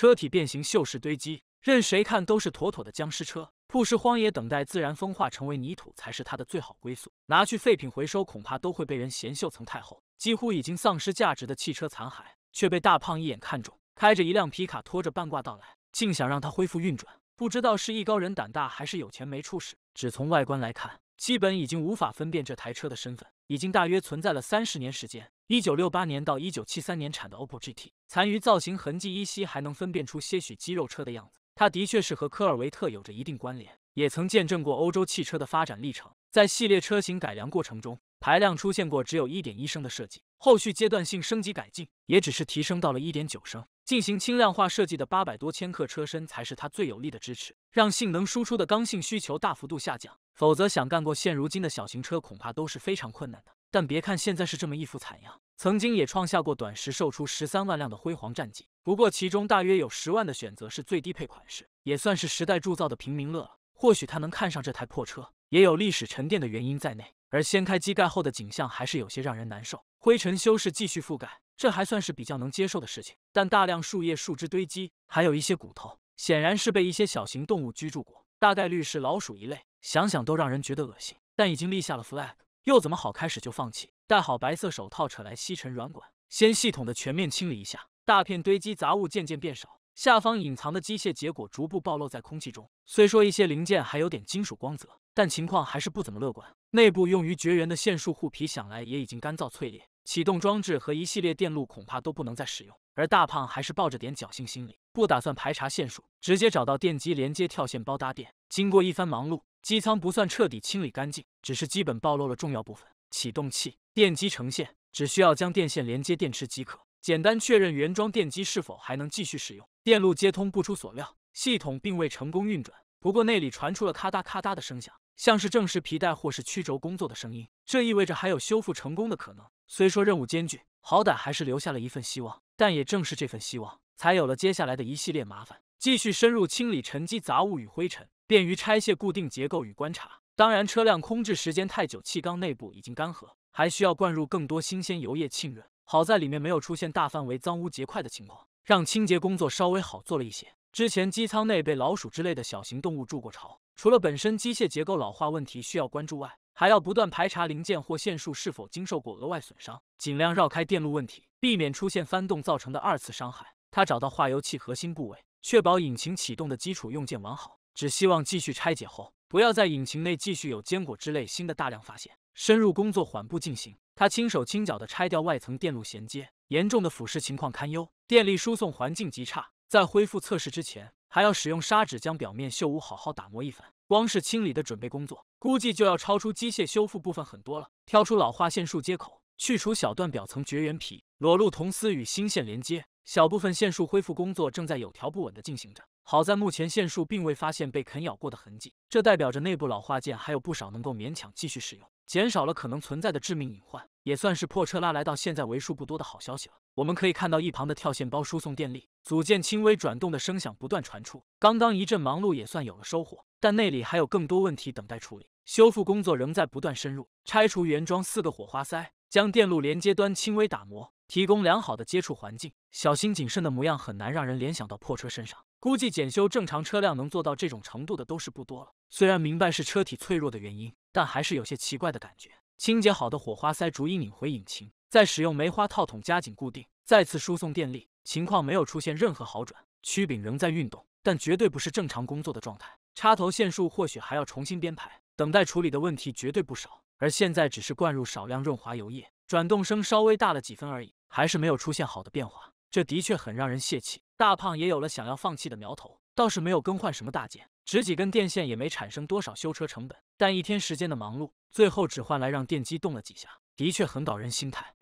车体变形，锈蚀堆积，任谁看都是妥妥的僵尸车。布尸荒野，等待自然风化成为泥土，才是它的最好归宿。拿去废品回收，恐怕都会被人嫌锈层太厚，几乎已经丧失价值的汽车残骸，却被大胖一眼看中，开着一辆皮卡拖着半挂到来，竟想让它恢复运转。不知道是艺高人胆大，还是有钱没处使。只从外观来看，基本已经无法分辨这台车的身份，已经大约存在了三十年时间。一九六八年到一九七三年产的 o p p o GT，残余造型痕迹依稀还能分辨出些许肌肉车的样子。它的确是和科尔维特有着一定关联，也曾见证过欧洲汽车的发展历程。在系列车型改良过程中，排量出现过只有一点一升的设计，后续阶段性升级改进也只是提升到了一点九升。进行轻量化设计的八百多千克车身才是它最有力的支持，让性能输出的刚性需求大幅度下降。否则想干过现如今的小型车，恐怕都是非常困难的。但别看现在是这么一副惨样，曾经也创下过短时售出十三万辆的辉煌战绩。不过其中大约有十万的选择是最低配款式，也算是时代铸造的平民乐了。或许他能看上这台破车，也有历史沉淀的原因在内。而掀开机盖后的景象还是有些让人难受，灰尘修饰继续覆盖，这还算是比较能接受的事情。但大量树叶、树枝堆积，还有一些骨头，显然是被一些小型动物居住过，大概率是老鼠一类，想想都让人觉得恶心。但已经立下了 flag。又怎么好开始就放弃？戴好白色手套，扯来吸尘软管，先系统的全面清理一下。大片堆积杂物渐渐变少，下方隐藏的机械结果逐步暴露在空气中。虽说一些零件还有点金属光泽，但情况还是不怎么乐观。内部用于绝缘的线束护皮想来也已经干燥脆裂，启动装置和一系列电路恐怕都不能再使用。而大胖还是抱着点侥幸心理，不打算排查线束，直接找到电机连接跳线包搭电。经过一番忙碌，机舱不算彻底清理干净，只是基本暴露了重要部分。启动器电机呈现，只需要将电线连接电池即可。简单确认原装电机是否还能继续使用。电路接通，不出所料，系统并未成功运转。不过那里传出了咔嗒咔嗒的声响，像是正时皮带或是曲轴工作的声音。这意味着还有修复成功的可能。虽说任务艰巨，好歹还是留下了一份希望。但也正是这份希望，才有了接下来的一系列麻烦。继续深入清理沉积杂物与灰尘。便于拆卸固定结构与观察。当然，车辆空置时间太久，气缸内部已经干涸，还需要灌入更多新鲜油液浸润。好在里面没有出现大范围脏污结块的情况，让清洁工作稍微好做了一些。之前机舱内被老鼠之类的小型动物筑过巢，除了本身机械结构老化问题需要关注外，还要不断排查零件或线束是否经受过额外损伤，尽量绕开电路问题，避免出现翻动造成的二次伤害。他找到化油器核心部位，确保引擎启动的基础用件完好。只希望继续拆解后，不要在引擎内继续有坚果之类新的大量发现。深入工作缓步进行，他轻手轻脚的拆掉外层电路衔接，严重的腐蚀情况堪忧，电力输送环境极差。在恢复测试之前，还要使用砂纸将表面锈污好好打磨一番。光是清理的准备工作，估计就要超出机械修复部分很多了。挑出老化线束接口，去除小段表层绝缘皮，裸露铜丝与芯线连接。小部分线束恢复工作正在有条不紊地进行着。好在目前线束并未发现被啃咬过的痕迹，这代表着内部老化件还有不少能够勉强继续使用，减少了可能存在的致命隐患，也算是破车拉来到现在为数不多的好消息了。我们可以看到一旁的跳线包输送电力，组件轻微转动的声响不断传出。刚刚一阵忙碌也算有了收获，但那里还有更多问题等待处理，修复工作仍在不断深入。拆除原装四个火花塞，将电路连接端轻微打磨。提供良好的接触环境，小心谨慎的模样很难让人联想到破车身上。估计检修正常车辆能做到这种程度的都是不多了。虽然明白是车体脆弱的原因，但还是有些奇怪的感觉。清洁好的火花塞逐一拧回引擎，再使用梅花套筒加紧固定，再次输送电力，情况没有出现任何好转。曲柄仍在运动，但绝对不是正常工作的状态。插头线束或许还要重新编排，等待处理的问题绝对不少。而现在只是灌入少量润滑油液，转动声稍微大了几分而已，还是没有出现好的变化。这的确很让人泄气。大胖也有了想要放弃的苗头，倒是没有更换什么大件，只几根电线也没产生多少修车成本。但一天时间的忙碌，最后只换来让电机动了几下，的确很搞人心态。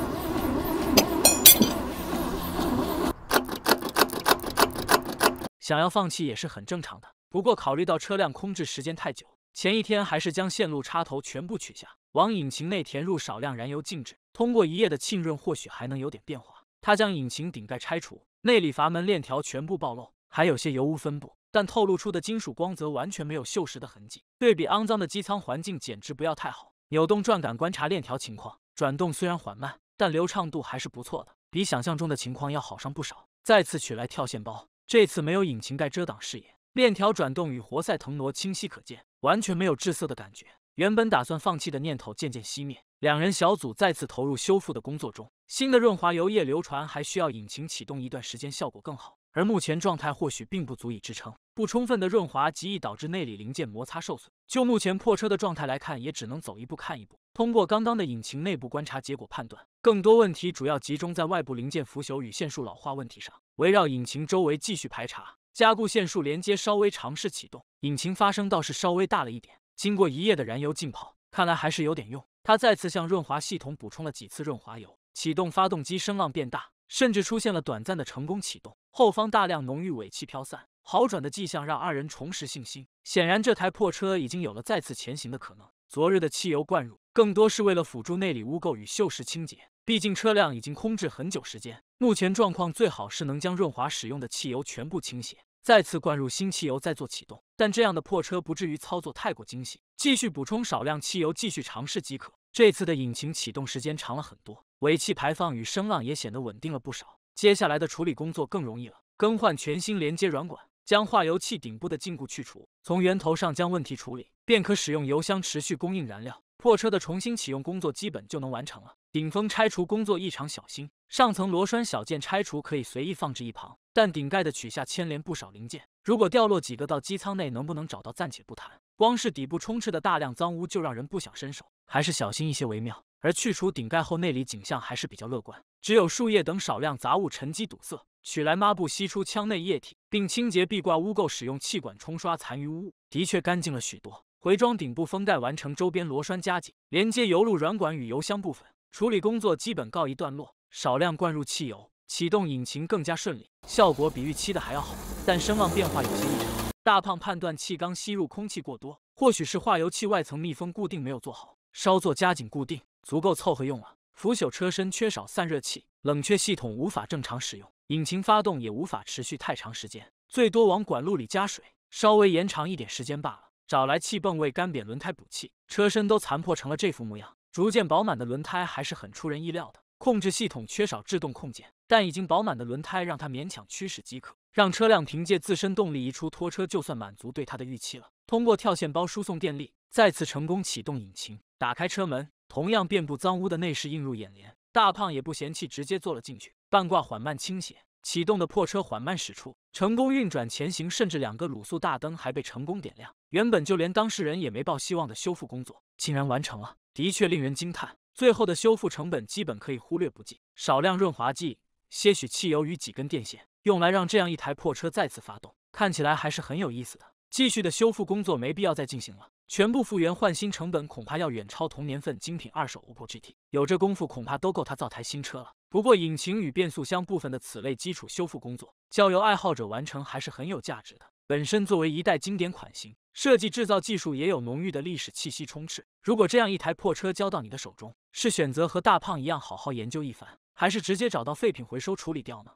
想要放弃也是很正常的。不过考虑到车辆空置时间太久。前一天还是将线路插头全部取下，往引擎内填入少量燃油静置，通过一夜的浸润，或许还能有点变化。他将引擎顶盖拆除，内里阀门链条全部暴露，还有些油污分布，但透露出的金属光泽完全没有锈蚀的痕迹。对比肮脏的机舱环境，简直不要太好。扭动转杆观察链条情况，转动虽然缓慢，但流畅度还是不错的，比想象中的情况要好上不少。再次取来跳线包，这次没有引擎盖遮挡视野。链条转动与活塞腾挪清晰可见，完全没有滞涩的感觉。原本打算放弃的念头渐渐熄灭，两人小组再次投入修复的工作中。新的润滑油液流传还需要引擎启动一段时间，效果更好。而目前状态或许并不足以支撑，不充分的润滑极易导致内里零件摩擦受损。就目前破车的状态来看，也只能走一步看一步。通过刚刚的引擎内部观察结果判断，更多问题主要集中在外部零件腐朽与线束老化问题上。围绕引擎周围继续排查。加固线束连接，稍微尝试启动引擎，发声倒是稍微大了一点。经过一夜的燃油浸泡，看来还是有点用。他再次向润滑系统补充了几次润滑油，启动发动机声浪变大，甚至出现了短暂的成功启动。后方大量浓郁尾气飘散，好转的迹象让二人重拾信心。显然，这台破车已经有了再次前行的可能。昨日的汽油灌入更多是为了辅助内里污垢与锈蚀清洁，毕竟车辆已经空置很久时间。目前状况最好是能将润滑使用的汽油全部清洗。再次灌入新汽油，再做启动。但这样的破车不至于操作太过精细，继续补充少量汽油，继续尝试即可。这次的引擎启动时间长了很多，尾气排放与声浪也显得稳定了不少。接下来的处理工作更容易了。更换全新连接软管，将化油器顶部的禁锢去除，从源头上将问题处理，便可使用油箱持续供应燃料。破车的重新启用工作基本就能完成了。顶封拆除工作异常小心，上层螺栓小件拆除可以随意放置一旁，但顶盖的取下牵连不少零件，如果掉落几个到机舱内能不能找到暂且不谈，光是底部充斥的大量脏污就让人不想伸手，还是小心一些为妙。而去除顶盖后内里景象还是比较乐观，只有树叶等少量杂物沉积堵塞，取来抹布吸出腔内液体，并清洁壁挂污垢，使用气管冲刷残余污物，的确干净了许多。回装顶部封盖，完成周边螺栓加紧，连接油路软管与油箱部分。处理工作基本告一段落，少量灌入汽油，启动引擎更加顺利，效果比预期的还要好，但声浪变化有些异常。大胖判断气缸吸入空气过多，或许是化油器外层密封固定没有做好，稍作加紧固定，足够凑合用了。腐朽车身缺少散热器，冷却系统无法正常使用，引擎发动也无法持续太长时间，最多往管路里加水，稍微延长一点时间罢了。找来气泵为干瘪轮胎补气，车身都残破成了这副模样。逐渐饱满的轮胎还是很出人意料的。控制系统缺少制动控件，但已经饱满的轮胎让他勉强驱使即可，让车辆凭借自身动力移出拖车就算满足对他的预期了。通过跳线包输送电力，再次成功启动引擎，打开车门，同样遍布脏污的内饰映入眼帘。大胖也不嫌弃，直接坐了进去。半挂缓慢倾斜，启动的破车缓慢驶出，成功运转前行，甚至两个卤素大灯还被成功点亮。原本就连当事人也没抱希望的修复工作，竟然完成了。的确令人惊叹，最后的修复成本基本可以忽略不计，少量润滑剂、些许汽油与几根电线，用来让这样一台破车再次发动，看起来还是很有意思的。继续的修复工作没必要再进行了，全部复原换新成本恐怕要远超同年份精品二手 OPPO GT，有这功夫恐怕都够他造台新车了。不过，引擎与变速箱部分的此类基础修复工作，交由爱好者完成还是很有价值的。本身作为一代经典款型。设计制造技术也有浓郁的历史气息充斥。如果这样一台破车交到你的手中，是选择和大胖一样好好研究一番，还是直接找到废品回收处理掉呢？